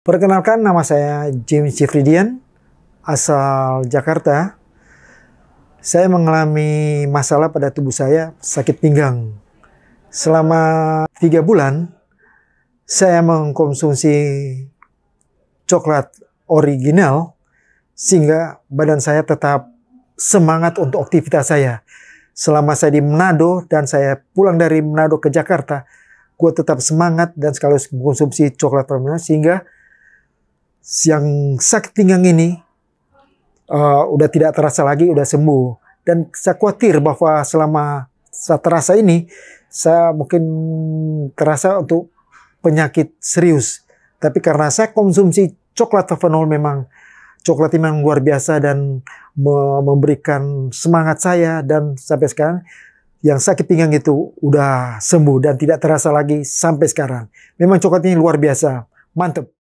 Perkenalkan nama saya James Jeffridian, asal Jakarta. Saya mengalami masalah pada tubuh saya, sakit pinggang. Selama tiga bulan, saya mengkonsumsi coklat original sehingga badan saya tetap semangat untuk aktivitas saya. Selama saya di Manado dan saya pulang dari Manado ke Jakarta, gue tetap semangat dan sekaligus mengkonsumsi coklat original sehingga yang sakit pinggang ini uh, udah tidak terasa lagi, udah sembuh. Dan saya khawatir bahwa selama saya terasa ini, saya mungkin terasa untuk penyakit serius. Tapi karena saya konsumsi coklat fenol memang coklat memang luar biasa dan me memberikan semangat saya dan sampai sekarang yang sakit pinggang itu udah sembuh dan tidak terasa lagi sampai sekarang. Memang coklat ini luar biasa, mantep.